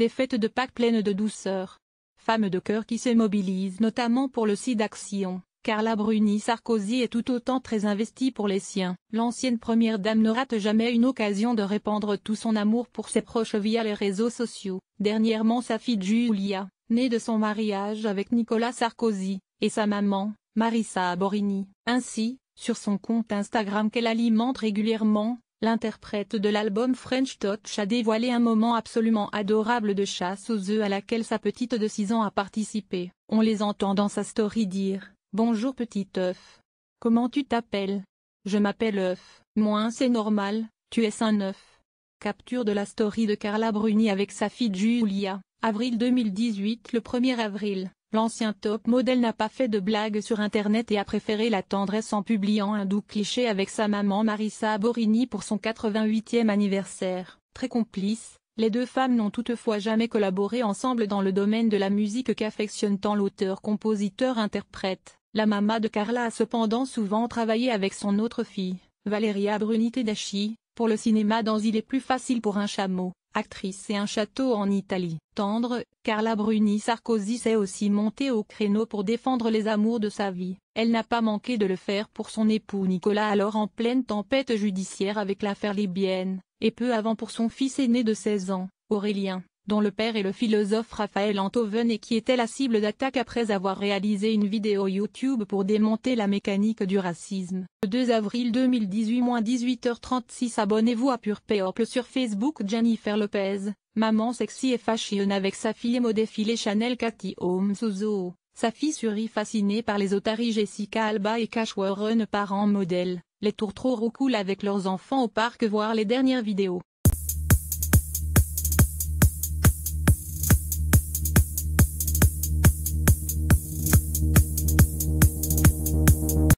des fêtes de Pâques pleines de douceur. Femme de cœur qui se mobilise notamment pour le site d'action. la Bruni Sarkozy est tout autant très investie pour les siens. L'ancienne première dame ne rate jamais une occasion de répandre tout son amour pour ses proches via les réseaux sociaux. Dernièrement sa fille Julia, née de son mariage avec Nicolas Sarkozy, et sa maman, Marissa Borini. Ainsi, sur son compte Instagram qu'elle alimente régulièrement, L'interprète de l'album French Touch a dévoilé un moment absolument adorable de chasse aux œufs à laquelle sa petite de 6 ans a participé. On les entend dans sa story dire « Bonjour petit œuf. Comment tu t'appelles Je m'appelle œuf. Moins c'est normal, tu es un œuf. » Capture de la story de Carla Bruni avec sa fille Julia, avril 2018 Le 1er avril, L'ancien top modèle n'a pas fait de blagues sur internet et a préféré la tendresse en publiant un doux cliché avec sa maman Marissa Borini pour son 88e anniversaire. Très complice, les deux femmes n'ont toutefois jamais collaboré ensemble dans le domaine de la musique qu'affectionne tant l'auteur-compositeur-interprète. La maman de Carla a cependant souvent travaillé avec son autre fille, Valeria Bruni Tedeschi, pour le cinéma dans Il est plus facile pour un chameau actrice et un château en Italie. Tendre, Carla Bruni Sarkozy s'est aussi montée au créneau pour défendre les amours de sa vie. Elle n'a pas manqué de le faire pour son époux Nicolas alors en pleine tempête judiciaire avec l'affaire libyenne, et peu avant pour son fils aîné de 16 ans, Aurélien dont le père est le philosophe Raphaël Antoven et qui était la cible d'attaque après avoir réalisé une vidéo YouTube pour démonter la mécanique du racisme. Le 2 avril 2018 18h36 Abonnez-vous à Pure People sur Facebook Jennifer Lopez, maman sexy et fashion avec sa fille modèle défilé Chanel Cathy Holmes sa fille Suri fascinée par les otaries Jessica Alba et Cash Warren parents modèles les tours trop cool avec leurs enfants au parc voir les dernières vidéos.